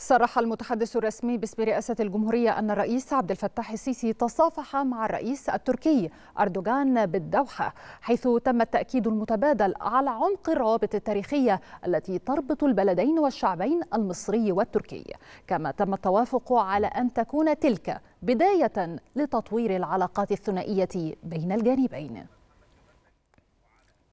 صرح المتحدث الرسمي باسم رئاسة الجمهورية أن الرئيس عبد الفتاح السيسي تصافح مع الرئيس التركي أردوغان بالدوحة حيث تم التأكيد المتبادل على عمق الروابط التاريخية التي تربط البلدين والشعبين المصري والتركي كما تم التوافق على أن تكون تلك بداية لتطوير العلاقات الثنائية بين الجانبين